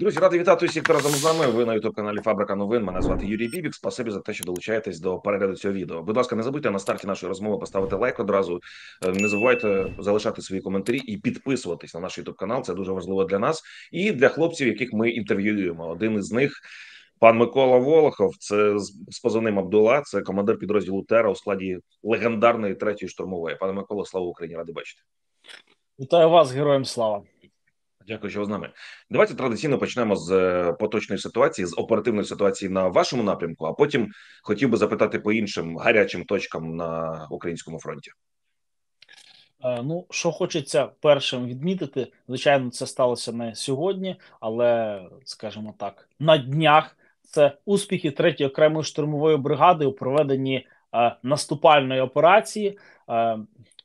Друзі, радий вітати усіх, хто разом з нами. Ви на youtube каналі Фабрика Новин. Мене звати Юрій Бібік. Спасибі за те, що долучаєтесь до перегляду цього відео. Будь ласка, не забудьте на старті нашої розмови поставити лайк одразу. Е, не забувайте залишати свої коментарі і підписуватись на наш youtube канал. Це дуже важливо для нас і для хлопців, яких ми інтерв'юємо. Один із них. Пан Микола Волохов, це з позивним Абдула, це командир підрозділу Тера у складі легендарної третьої штурмової. Пане Микола, слава Україні, ради бачити. Вітаю вас, героям слава. Дякую, що ви з нами. Давайте традиційно почнемо з е, поточної ситуації, з оперативної ситуації на вашому напрямку. А потім хотів би запитати по іншим гарячим точкам на українському фронті. Е, ну, що хочеться першим відмітити, звичайно, це сталося не сьогодні, але скажімо так, на днях це успіхи третьої окремої штурмової бригади у проведенні е, наступальної операції. Е,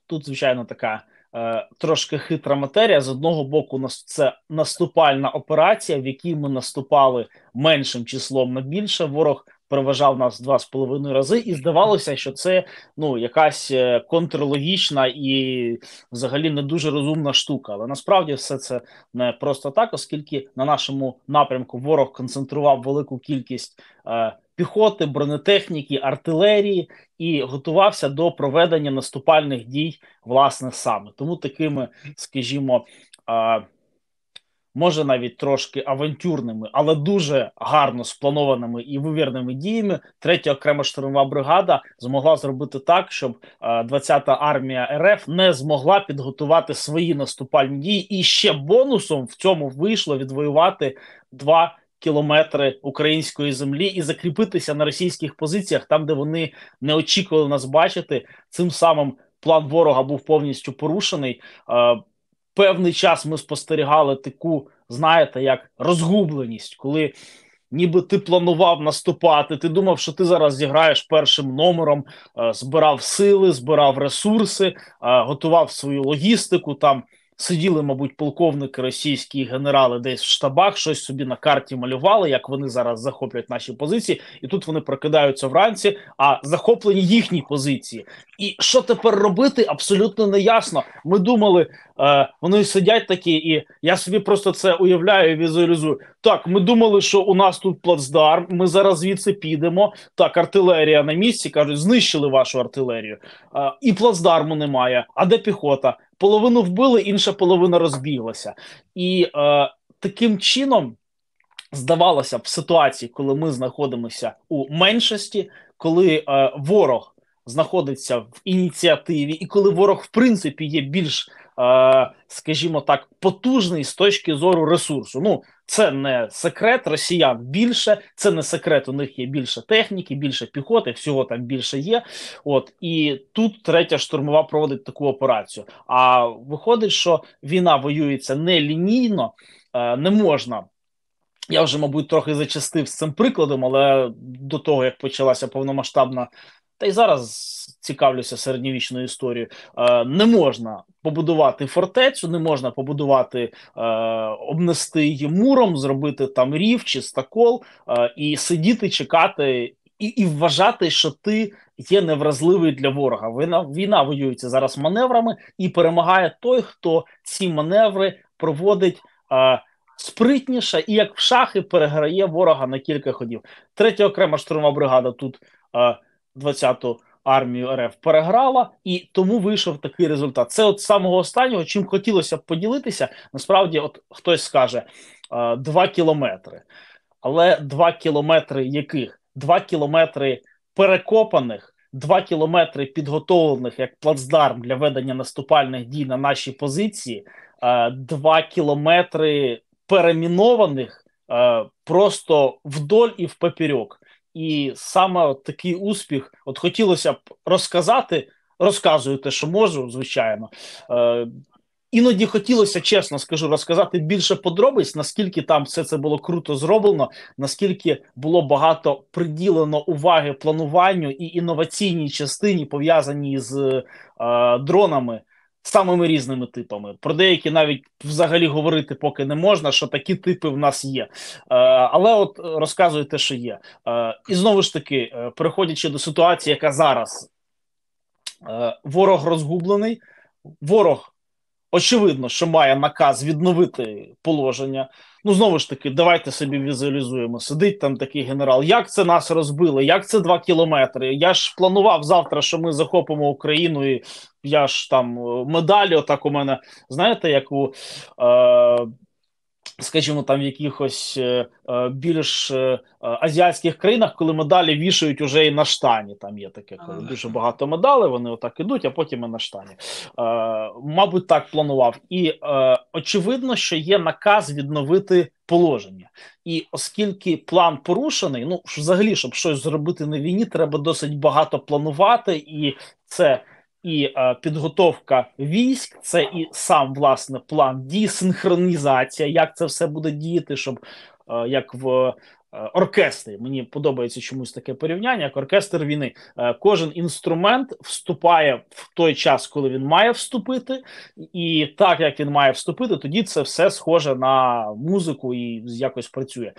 тут звичайно така Е, трошки хитра матерія. З одного боку, нас це наступальна операція, в якій ми наступали меншим числом на більше. Ворог переважав нас два з половиною рази, і здавалося, що це ну якась е, контрлогічна і взагалі не дуже розумна штука. Але насправді все це не просто так, оскільки на нашому напрямку ворог концентрував велику кількість. Е, піхоти, бронетехніки, артилерії і готувався до проведення наступальних дій власне саме. Тому такими, скажімо, може навіть трошки авантюрними, але дуже гарно спланованими і вивірними діями третя окрема штурмова бригада змогла зробити так, щоб 20-та армія РФ не змогла підготувати свої наступальні дії, і ще бонусом в цьому вийшло відвоювати два кілометри української землі і закріпитися на російських позиціях, там де вони не очікували нас бачити. Цим самим план ворога був повністю порушений. Е, певний час ми спостерігали таку, знаєте, як розгубленість, коли ніби ти планував наступати. Ти думав, що ти зараз зіграєш першим номером, е, збирав сили, збирав ресурси, е, готував свою логістику там. Сиділи, мабуть, полковники російські генерали десь в штабах, щось собі на карті малювали, як вони зараз захоплять наші позиції, і тут вони прокидаються вранці, а захоплені їхні позиції. І що тепер робити, абсолютно не ясно. Ми думали, е, вони сидять такі, і я собі просто це уявляю, візуалізую. Так, ми думали, що у нас тут плацдарм. Ми зараз звідси підемо. Так, артилерія на місці кажуть, знищили вашу артилерію, е, і плацдарму немає. А де піхота? Половину вбили, інша половина розбіглася, і е, таким чином. Здавалося б, в ситуації, коли ми знаходимося у меншості, коли е, ворог знаходиться в ініціативі, і коли ворог в принципі є більш Е, скажімо так, потужний з точки зору ресурсу. Ну це не секрет росіян більше, це не секрет. У них є більше техніки, більше піхоти, всього там більше є. От і тут третя штурмова проводить таку операцію. А виходить, що війна воюється не лінійно, е, не можна. Я вже, мабуть, трохи зачастив з цим прикладом, але до того як почалася повномасштабна та й зараз цікавлюся середньовічною історією. Е, не можна побудувати фортецю, не можна побудувати, е, обнести її муром, зробити там рів чи стакол е, і сидіти, чекати. І і вважати, що ти є невразливий для ворога. Війна війна воюється зараз маневрами і перемагає той, хто ці маневри проводить а, спритніше і як в шахи переграє ворога на кілька ходів. Третя окрема штурмова бригада тут 20-ту армію РФ переграла, і тому вийшов такий результат. Це от самого останнього, чим хотілося б поділитися. Насправді, от хтось скаже два кілометри, але два кілометри яких? два кілометри перекопаних. Два кілометри підготовлених як плацдарм для ведення наступальних дій на наші позиції, два кілометри перемінованих просто вдоль і впопірьок. І саме такий успіх, от хотілося б розказати, розказую те, що можу, звичайно. Е, Іноді хотілося, чесно скажу, розказати більше подробиць, наскільки там все це було круто зроблено, наскільки було багато приділено уваги плануванню і інноваційній частині, пов'язаній з е, дронами самими різними типами. Про деякі навіть взагалі говорити поки не можна, що такі типи в нас є. Е, але от розказую те, що є. Е, і знову ж таки, е, переходячи до ситуації, яка зараз ворог розгублений, ворог очевидно, що має наказ відновити положення. Ну знову ж таки, давайте собі візуалізуємо. Сидить там такий генерал. Як це нас розбили? Як це два кілометри? Я ж планував завтра, що ми захопимо Україну, і я ж там е, медалі. Отак у мене знаєте, як у е, Скажімо, там в якихось е, е, більш е, е, азіатських країнах, коли медалі вішають уже і на штані. Там є таке, коли дуже багато медалей, вони отак ідуть, а потім і на штані. мабуть, так планував. І очевидно, що є наказ відновити положення. І оскільки план порушений, ну взагалі, щоб щось зробити на війні, треба досить багато планувати і це і е, підготовка військ, це і сам власне план дій, синхронізація, як це все буде діяти, щоб е, як в е, оркестрі. Мені подобається чомусь таке порівняння, як оркестр війни. Е, кожен інструмент вступає в той час, коли він має вступити, і так як він має вступити, тоді це все схоже на музику і якось працює.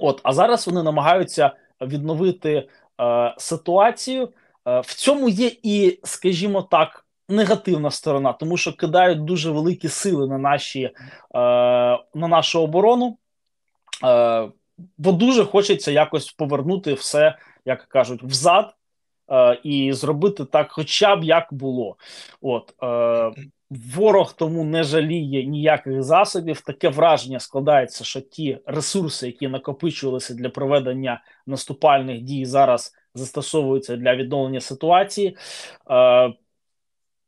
От, а зараз вони намагаються відновити е, ситуацію, Е, в цьому є і, скажімо так, негативна сторона, тому що кидають дуже великі сили на наші е, на нашу оборону, е, бо дуже хочеться якось повернути все, як кажуть, взад. І зробити так, хоча б як було, от е, ворог тому не жаліє ніяких засобів. Таке враження складається, що ті ресурси, які накопичувалися для проведення наступальних дій, зараз застосовуються для відновлення ситуації. Е,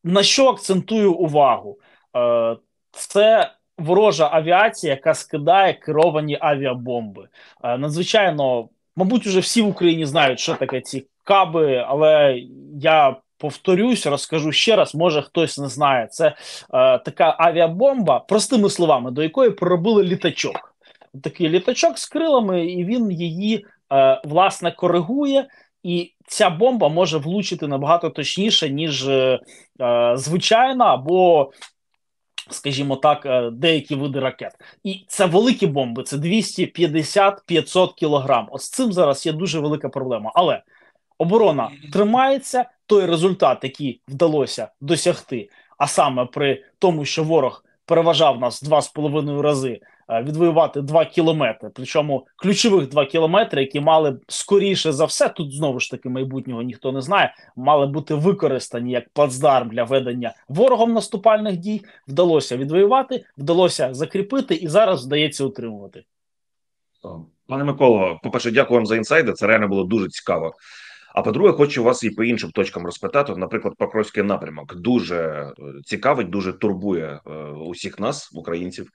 на що акцентую увагу? Е, це ворожа авіація, яка скидає керовані авіабомби. Е, надзвичайно, мабуть, уже всі в Україні знають, що таке ці каби, але я. Повторюсь, розкажу ще раз, може хтось не знає. Це е, така авіабомба, простими словами, до якої проробили літачок. Такий літачок з крилами, і він її е, власне коригує і ця бомба може влучити набагато точніше, ніж е, е звичайна або. Скажімо так, е, деякі види ракет, і це великі бомби. Це 250-500 кілограм. Ось цим зараз є дуже велика проблема. Але оборона тримається. Той результат, який вдалося досягти, а саме при тому, що ворог переважав нас два з половиною рази. Е, відвоювати 2 кілометри, причому ключових 2 кілометри, які мали скоріше за все, тут знову ж таки майбутнього ніхто не знає, мали бути використані як плацдарм для ведення ворогом наступальних дій. Вдалося відвоювати, вдалося закріпити і зараз вдається утримувати. Пане Миколо, по перше, дякую вам за інсайди. Це реально було дуже цікаво. А по-друге, хочу вас і по іншим точкам розпитати. Наприклад, Покровський напрямок дуже е, цікавить, дуже турбує е, усіх нас, українців.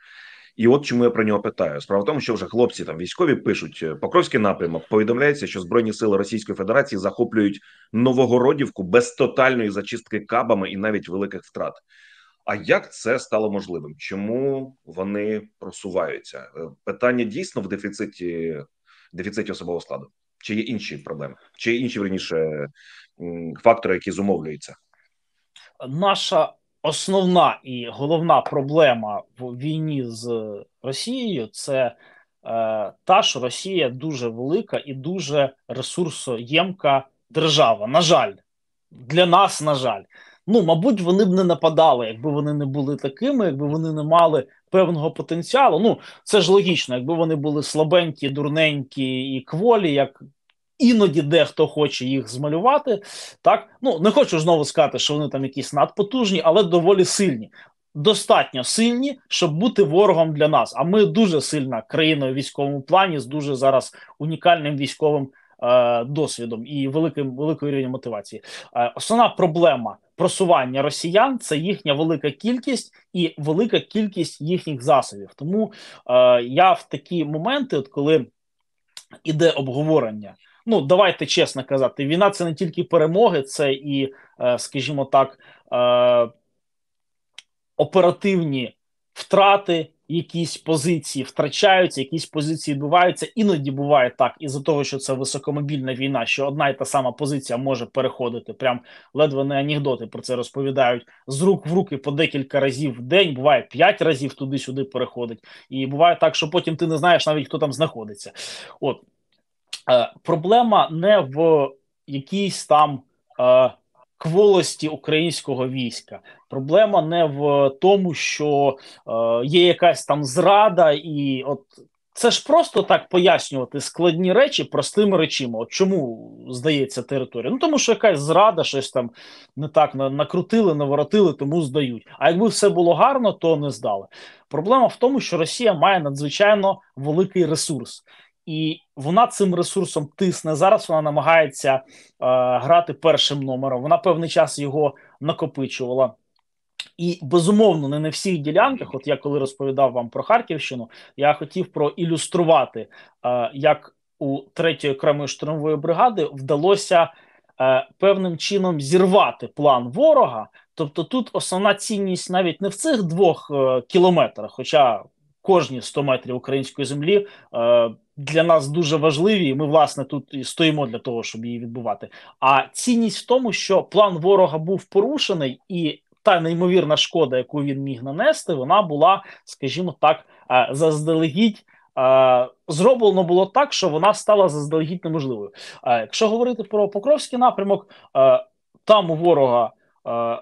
І от чому я про нього питаю. Справа в тому, що вже хлопці там військові пишуть е, Покровський напрямок. Повідомляється, що збройні сили Російської Федерації захоплюють Новогородівку без тотальної зачистки кабами і навіть великих втрат. А як це стало можливим? Чому вони просуваються? Е, питання дійсно в дефіциті дефіциті особового складу, чи є інші проблеми, чи є інші верніше фактори, які зумовлюються? Наша основна і головна проблема в війні з Росією це е, та, що Росія дуже велика і дуже ресурсоємка держава. На жаль, для нас, на жаль. Ну, мабуть, вони б не нападали, якби вони не були такими, якби вони не мали певного потенціалу. Ну це ж логічно, якби вони були слабенькі, дурненькі і кволі, як Іноді дехто хоче їх змалювати. Так ну не хочу знову сказати, що вони там якісь надпотужні, але доволі сильні. Достатньо сильні, щоб бути ворогом для нас. А ми дуже сильна країна у військовому плані з дуже зараз унікальним військовим е, досвідом і великим великою рівнем мотивації. Е, основна проблема просування росіян це їхня велика кількість і велика кількість їхніх засобів. Тому е, я в такі моменти, от коли іде обговорення ну давайте чесно казати, війна це не тільки перемоги, це і, е, скажімо так, е, оперативні втрати, якісь позиції втрачаються, якісь позиції відбуваються. Іноді буває так, із за того, що це високомобільна війна, що одна і та сама позиція може переходити. Прям ледве не анекдоти про це розповідають з рук в руки по декілька разів в день. Буває п'ять разів туди-сюди переходить, і буває так, що потім ти не знаєш навіть хто там знаходиться. От. Е, проблема не в якійсь там е, кволості українського війська. Проблема не в тому, що е, є якась там зрада, і от це ж просто так пояснювати складні речі простими речами. От чому здається територія? Ну тому що якась зрада, щось там не так накрутили, наворотили, тому здають. А якби все було гарно, то не здали. Проблема в тому, що Росія має надзвичайно великий ресурс і вона цим ресурсом тисне. Зараз вона намагається е, грати першим номером. Вона певний час його накопичувала. І безумовно, не на всіх ділянках. От я коли розповідав вам про Харківщину, я хотів проілюструвати, е, як у третьої окремої штурмової бригади вдалося е, певним чином зірвати план ворога. Тобто, тут основна цінність навіть не в цих двох е, кілометрах, хоча кожні 100 метрів української землі. Е, для нас дуже важливі, і ми власне тут і стоїмо для того, щоб її відбувати. А цінність в тому, що план ворога був порушений, і та неймовірна шкода, яку він міг нанести, вона була, скажімо так, е, заздалегідь. Е, зроблено було так, що вона стала заздалегідь неможливою. Е, якщо говорити про Покровський напрямок, там у ворога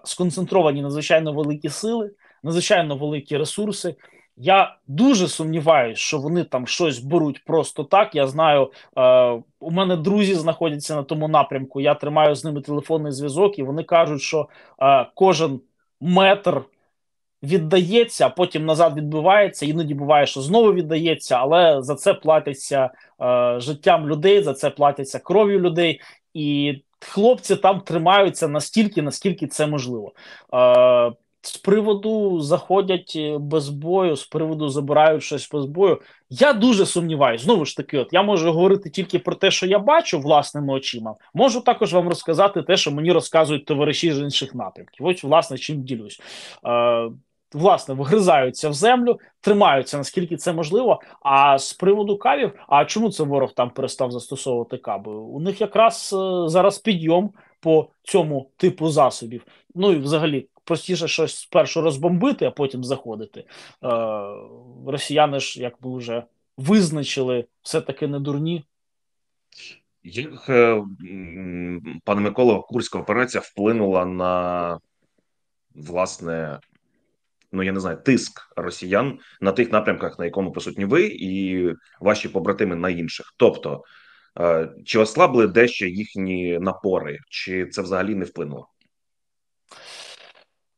сконцентровані надзвичайно великі сили, надзвичайно великі ресурси. Я дуже сумніваюся, що вони там щось беруть просто так. Я знаю, е, у мене друзі знаходяться на тому напрямку. Я тримаю з ними телефонний зв'язок, і вони кажуть, що е, кожен метр віддається, а потім назад відбувається, Іноді буває, що знову віддається, але за це платяться е, життям людей, за це платяться кров'ю людей, і хлопці там тримаються настільки, наскільки це можливо. Е, з приводу заходять е, без бою, з приводу забирають щось без бою. Я дуже сумніваюся. Знову ж таки, от я можу говорити тільки про те, що я бачу власними очима. Можу також вам розказати те, що мені розказують товариші з інших напрямків. Ось, власне, чим ділюсь. Е, Власне, вгризаються в землю, тримаються наскільки це можливо. А з приводу кавів, а чому це ворог там перестав застосовувати каби? У них якраз е, зараз підйом по цьому типу засобів. Ну і взагалі простіше щось спершу розбомбити, а потім заходити. Е, росіяни ж, як ми вже визначили, все-таки не дурні. Як е, пане Миколо, Курська операція вплинула на власне, ну я не знаю, тиск росіян на тих напрямках, на якому присутні ви і ваші побратими на інших. Тобто, е, чи ослабли дещо їхні напори, чи це взагалі не вплинуло?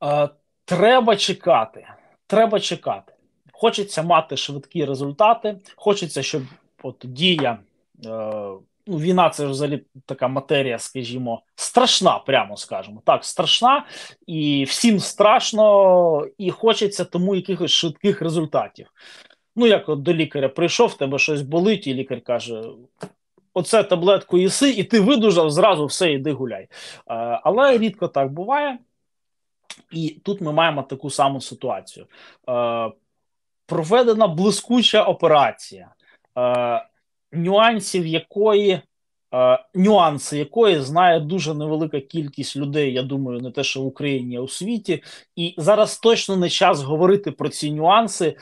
Е, треба чекати. Треба чекати. Хочеться мати швидкі результати. Хочеться, щоб от дія. Е, ну, війна це взагалі така матерія, скажімо, страшна, прямо скажемо. Так, страшна, і всім страшно, і хочеться тому якихось швидких результатів. Ну, як от до лікаря прийшов, тебе щось болить, і лікар каже: оце таблетку їси, і ти видужав, зразу все іди гуляй. Е, але рідко так буває. І тут ми маємо таку саму ситуацію. Е, Проведена блискуча операція, е, нюансів якої е, нюанси якої знає дуже невелика кількість людей. Я думаю, не те, що в Україні а у світі, і зараз точно не час говорити про ці нюанси. Е,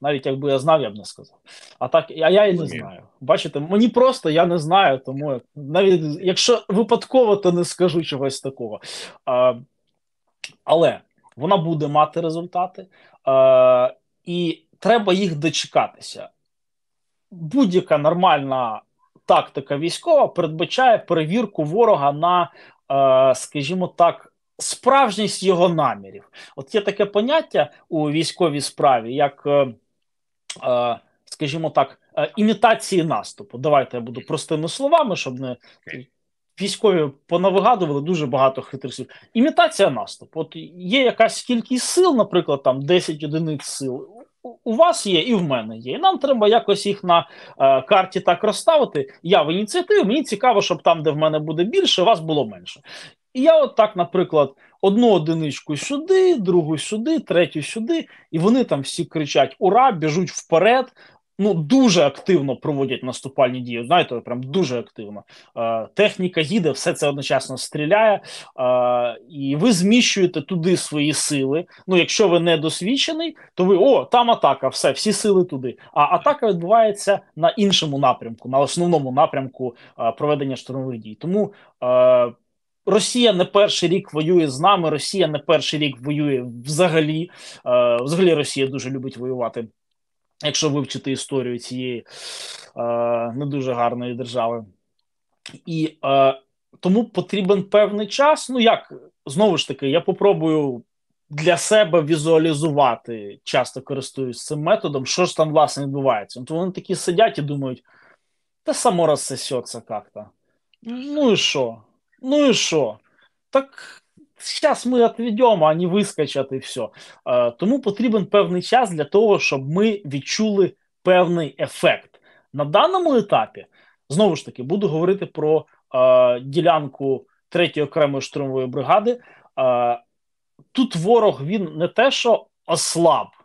навіть якби я знав, я б не сказав. А так а я і не знаю. Бачите, мені просто я не знаю, тому навіть якщо випадково, то не скажу чогось такого. Е, але вона буде мати результати, е, і треба їх дочекатися. Будь-яка нормальна тактика військова передбачає перевірку ворога на, е, скажімо так. Справжність його намірів. От є таке поняття у військовій справі, як, е, е скажімо так, е, імітації наступу. Давайте я буду простими словами, щоб не військові понавигадували дуже багато хитрих Імітація наступу. От є якась кількість сил, наприклад, там 10 одиниць сил. У вас є, і в мене є. І нам треба якось їх на е, карті так розставити. Я в ініціативі, мені цікаво, щоб там, де в мене буде більше, у вас було менше. І я, от так, наприклад, одну одиничку сюди, другу сюди, третю сюди, і вони там всі кричать Ура! біжуть вперед, ну дуже активно проводять наступальні дії. Знаєте, прям дуже активно. Е, техніка їде, все це одночасно стріляє, е, і ви зміщуєте туди свої сили. Ну, якщо ви не досвідчений, то ви о, там атака, все, всі сили туди. А атака відбувається на іншому напрямку, на основному напрямку е, проведення штурмових дій. Тому. Росія не перший рік воює з нами. Росія не перший рік воює взагалі. Взагалі Росія дуже любить воювати якщо вивчити історію цієї е, не дуже гарної держави, і е, тому потрібен певний час. Ну як знову ж таки, я попробую для себе візуалізувати, часто користуюсь цим методом, що ж там власне відбувається. То вони такі сидять і думають, та само розсесеться як-то. Ну і що? Ну і що? Так Зараз ми відведемо, ані вискочать і все. Тому потрібен певний час для того, щоб ми відчули певний ефект. На даному етапі знову ж таки буду говорити про е, ділянку 3 окремої штурмової бригади. Е, тут ворог він не те, що ослаб, е,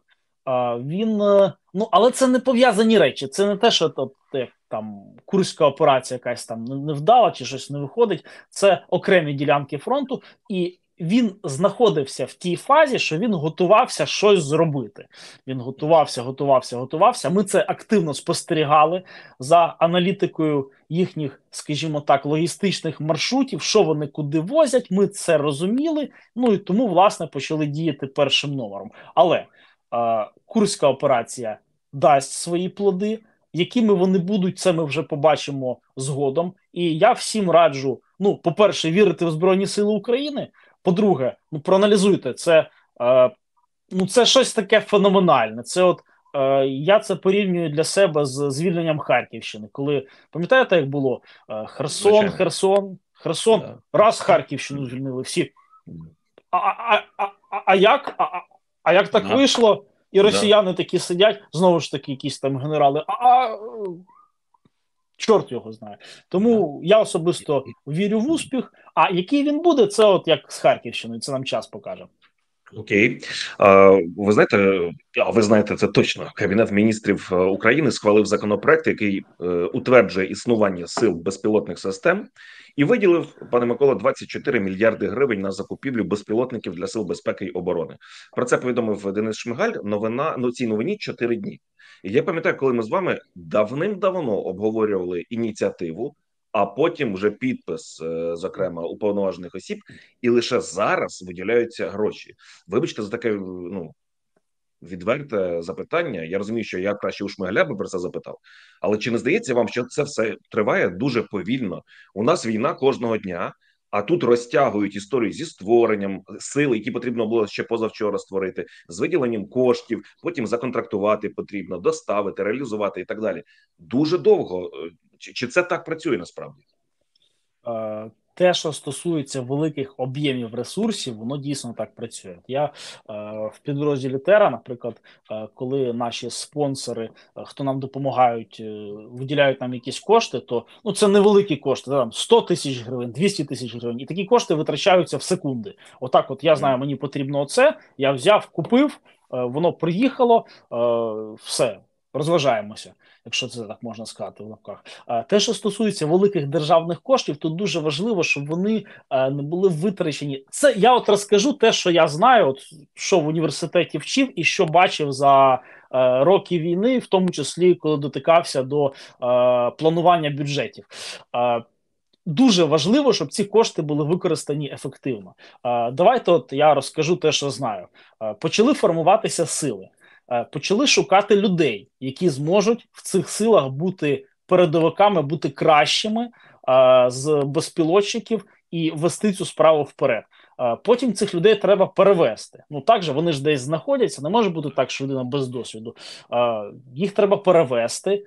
він е, ну але це не пов'язані речі. Це не те, що тобто, як там курська операція, якась там не вдала чи щось не виходить. Це окремі ділянки фронту і він знаходився в тій фазі, що він готувався щось зробити. Він готувався, готувався, готувався. Ми це активно спостерігали за аналітикою їхніх, скажімо так, логістичних маршрутів, що вони куди возять. Ми це розуміли. Ну і тому, власне, почали діяти першим номером. Але е, курська операція дасть свої плоди. Якими вони будуть, це ми вже побачимо згодом. І я всім раджу: ну, по-перше, вірити в Збройні Сили України. По-друге, ну проаналізуйте це, е, ну це щось таке феноменальне. Це от е, я це порівнюю для себе з звільненням Харківщини. Коли пам'ятаєте, як було е, Херсон, Звичайно. Херсон, Херсон, да. раз Харківщину звільнили всі. А а, а, а як а, а як так да. вийшло? І росіяни да. такі сидять знову ж таки, якісь там генерали. А Чорт його знає. Тому я особисто вірю в успіх. А який він буде, це от як з Харківщиною, це нам час покаже. Окей, ви знаєте, а ви знаєте, це точно кабінет міністрів е, України схвалив законопроект, який е, утверджує існування сил безпілотних систем, і виділив пане Микола 24 мільярди гривень на закупівлю безпілотників для сил безпеки і оборони. Про це повідомив Денис Шмигаль. Новина ну цій новині 4 дні. І я пам'ятаю, коли ми з вами давним-давно обговорювали ініціативу а потім вже підпис, е, зокрема, уповноважених осіб, і лише зараз виділяються гроші. Вибачте, за таке ну відверте запитання. Я розумію, що я краще у Шмигаля би про це запитав, але чи не здається вам, що це все триває дуже повільно? У нас війна кожного дня. А тут розтягують історію зі створенням сили, які потрібно було ще позавчора створити, з виділенням коштів, потім законтрактувати потрібно, доставити, реалізувати і так далі. Дуже довго е, чи, чи це так працює насправді? Е, те, що стосується великих об'ємів ресурсів, воно дійсно так працює. Я е, в підрозділі Тера, наприклад, е, коли наші спонсори, е, хто нам допомагають, е, виділяють нам якісь кошти, то ну це невеликі кошти. Там 100 тисяч гривень, 200 тисяч гривень, і такі кошти витрачаються в секунди. Отак, от я знаю, мені потрібно оце. Я взяв, купив, е, воно приїхало, все розважаємося якщо це так можна сказати, в лапках. те, що стосується великих державних коштів, то дуже важливо, щоб вони е, не були витрачені. Це я от розкажу те, що я знаю, от що в університеті вчив і що бачив за. Е, роки війни, в тому числі коли дотикався до е, планування бюджетів, е, дуже важливо, щоб ці кошти були використані ефективно. Е, давайте, от я розкажу те, що знаю. Е, почали формуватися сили. Е, почали шукати людей, які зможуть в цих силах бути передовиками, бути кращими е, з безпілотчиків і вести цю справу вперед. Е, потім цих людей треба перевести. Ну так же вони ж десь знаходяться. Не може бути так, що людина без досвіду. Їх треба перевести.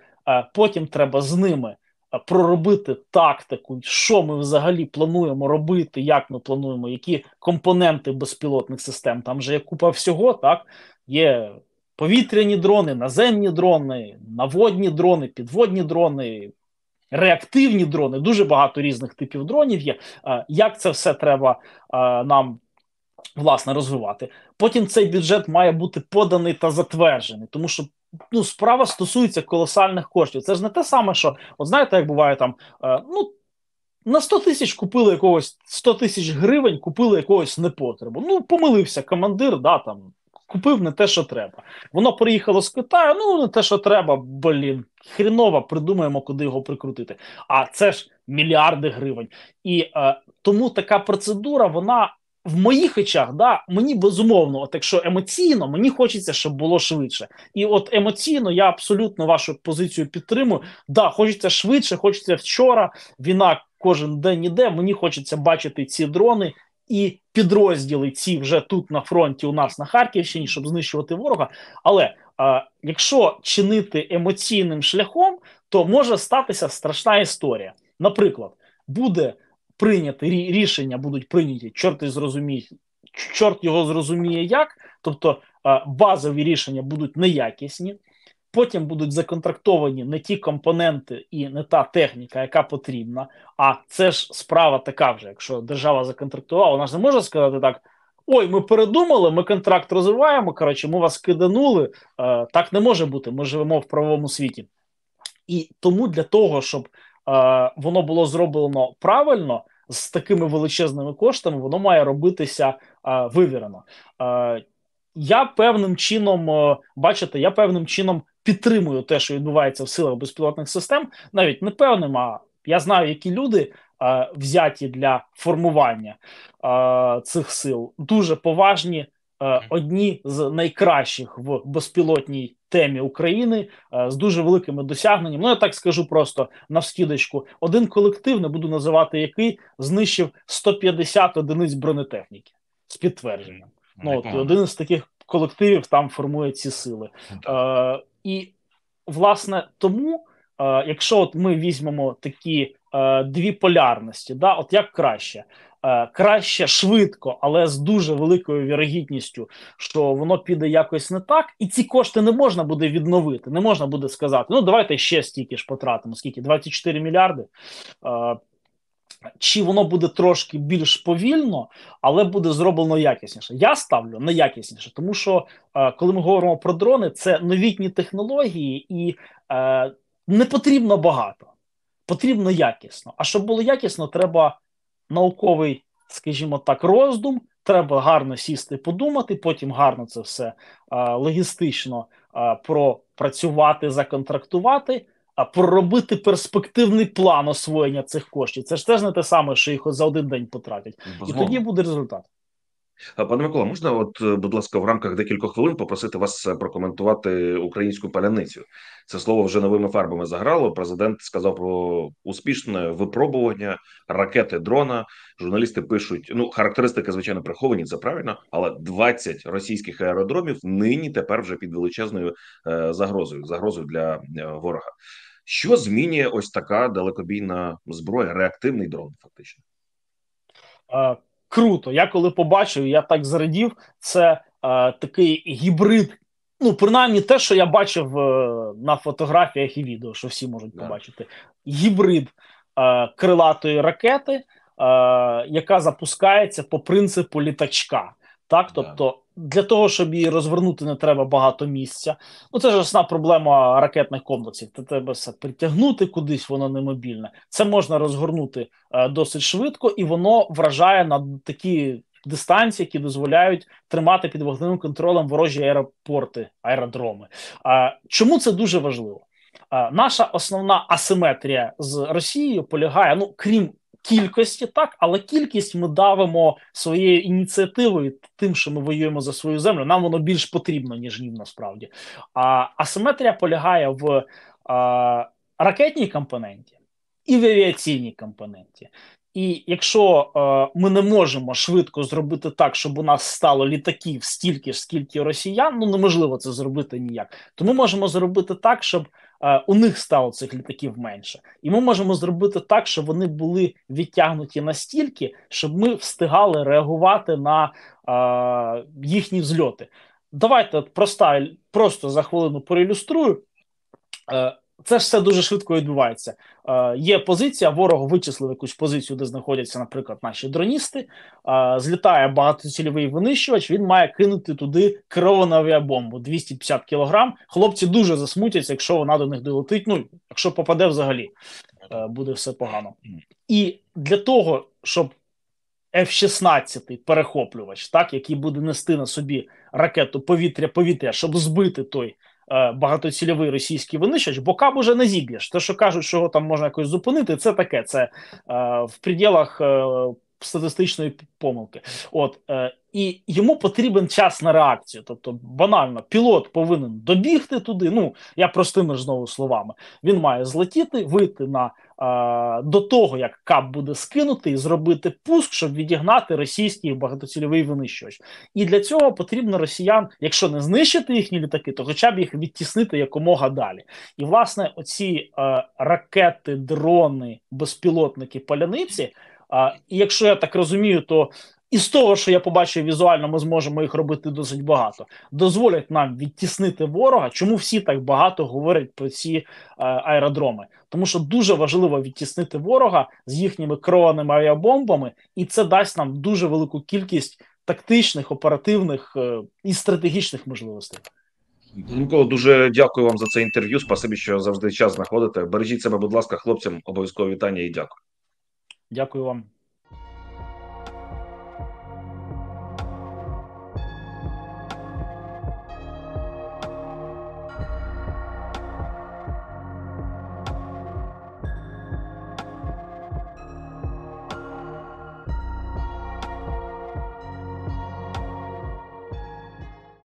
Потім треба з ними проробити тактику, що ми взагалі плануємо робити, як ми плануємо, які компоненти безпілотних систем. Там же є купа всього, так є повітряні дрони, наземні дрони, наводні дрони, підводні дрони, реактивні дрони. Дуже багато різних типів дронів є. Як це все треба нам власне розвивати? Потім цей бюджет має бути поданий та затверджений, тому що. Ну, справа стосується колосальних коштів. Це ж не те саме, що от знаєте, як буває там е, ну на 100 тисяч купили якогось 100 тисяч гривень, купили якогось непотребу. Ну, помилився командир, да там купив не те, що треба. Воно приїхало з Китаю. Ну не те, що треба. Блін, хріново, придумаємо, куди його прикрутити. А це ж мільярди гривень, і е, тому така процедура вона. В моїх очах, да, мені безумовно, от якщо емоційно, мені хочеться, щоб було швидше. І от емоційно я абсолютно вашу позицію підтримую. Да, хочеться швидше, хочеться вчора. Війна кожен день іде. Мені хочеться бачити ці дрони, і підрозділи ці вже тут на фронті у нас на Харківщині, щоб знищувати ворога. Але а, якщо чинити емоційним шляхом, то може статися страшна історія. Наприклад, буде прийняти рішення, будуть прийняті чорти зрозуміють, чорт його зрозуміє як, тобто базові рішення будуть неякісні. Потім будуть законтрактовані не ті компоненти і не та техніка, яка потрібна. А це ж справа така вже. Якщо держава законтрактувала, вона ж не може сказати так: ой, ми передумали, ми контракт розриваємо. Коротше, ми вас киданули. Е, так не може бути. Ми живемо в правовому світі, і тому для того, щоб е, воно було зроблено правильно. З такими величезними коштами воно має робитися а, е, вивірено. А, я певним чином бачите, я певним чином підтримую те, що відбувається в силах безпілотних систем, навіть не певним, а я знаю, які люди. Е, взяті для формування е, цих сил дуже поважні, е, одні з найкращих в безпілотній темі України е, з дуже великими досягненнями. Ну я так скажу просто навскідочку. Один колектив, не буду називати який, знищив 150 одиниць бронетехніки з підтвердженням. Ну от один з таких колективів там формує ці сили. Ну, е, і, власне, тому, е, якщо от ми візьмемо такі е, дві полярності, да, от як краще. Е, краще швидко, але з дуже великою вірогідністю, що воно піде якось не так, і ці кошти не можна буде відновити. Не можна буде сказати: ну давайте ще стільки ж потратимо, скільки 24 мільярди. Чи воно буде трошки більш повільно, але буде зроблено якісніше. Я ставлю на якісніше, тому що е, коли ми говоримо про дрони, це новітні технології, і е, не потрібно багато, потрібно якісно. А щоб було якісно, треба науковий, скажімо так, роздум. Треба гарно сісти, подумати. Потім гарно це все е, логістично пропрацювати, законтрактувати. А проробити перспективний план освоєння цих коштів. Це ж теж не те саме, що їх за один день потратять, Безумовно. і тоді буде результат. Е, пане Микола, можна, от, е, будь ласка, в рамках декількох хвилин попросити вас е, прокоментувати українську паляницю. Це слово вже новими фарбами заграло. Президент сказав про успішне випробування ракети дрона. Журналісти пишуть: ну, характеристики, звичайно, приховані, це правильно, але 20 російських аеродромів нині тепер вже під величезною загрозою загрозою для ворога. Що змінює ось така далекобійна зброя, реактивний дрон, фактично? А, круто. Я коли побачив, я так зрадів. Це а, такий гібрид. Ну, принаймні, те, що я бачив е, на фотографіях і відео, що всі можуть yeah. побачити: гібрид е, крилатої ракети, е, яка запускається по принципу літачка. Так, тобто для того, щоб її розвернути, не треба багато місця. Ну це ж основна проблема ракетних комплексів. Це треба все притягнути кудись, воно не мобільне. Це можна розгорнути е, досить швидко, і воно вражає на такі дистанції, які дозволяють тримати під вогневим контролем ворожі аеропорти, аеродроми. Е, чому це дуже важливо? Е, наша основна асиметрія з Росією полягає, ну крім кількості, так, але кількість ми давимо своєю ініціативою тим, що ми воюємо за свою землю. Нам воно більш потрібно, ніж ні, насправді. А асиметрія полягає в а, ракетній компоненті і в авіаційній компоненті. І якщо е, ми не можемо швидко зробити так, щоб у нас стало літаків стільки ж, скільки росіян, ну неможливо це зробити ніяк, то ми можемо зробити так, щоб Е, у них стало цих літаків менше, і ми можемо зробити так, щоб вони були відтягнуті настільки, щоб ми встигали реагувати на е, їхні взльоти. Давайте проста, просто за хвилину проілюструю. Е, це ж все дуже швидко відбувається. Е, Є позиція, ворог вичислив якусь позицію, де знаходяться, наприклад, наші дроністи. Е, злітає багатоцільовий винищувач. Він має кинути туди керовану авіабомбу 250 кілограм. Хлопці дуже засмутяться, якщо вона до них долетить. Ну якщо попаде взагалі, е, буде все погано. І для того, щоб F-16 перехоплювач, так який буде нести на собі ракету повітря-повітря, щоб збити той. Е, багатоцільовий російський винищач, бо каб уже не зіб'єш. Те, що кажуть, що його там можна якось зупинити, це таке. Це е, в пределах е, статистичної помилки. От і йому потрібен час на реакцію. Тобто, банально, пілот повинен добігти туди. Ну я простими ж знову словами. Він має злетіти, вийти на до того, як КАП буде скинутий, зробити пуск, щоб відігнати російський багатоцільовий винищувач. І для цього потрібно росіян, якщо не знищити їхні літаки, то хоча б їх відтіснити якомога далі. І власне оці е, ракети, дрони, безпілотники, паляниці. А, І якщо я так розумію, то і з того, що я побачив візуально, ми зможемо їх робити досить багато. Дозволять нам відтіснити ворога. Чому всі так багато говорять про ці е, аеродроми? Тому що дуже важливо відтіснити ворога з їхніми керованими авіабомбами, і це дасть нам дуже велику кількість тактичних, оперативних е, і стратегічних можливостей. Микола, дуже дякую вам за це інтерв'ю. Спасибі, що завжди час знаходите. Бережіть себе, будь ласка, хлопцям обов'язково вітання і дякую. Дякую вам.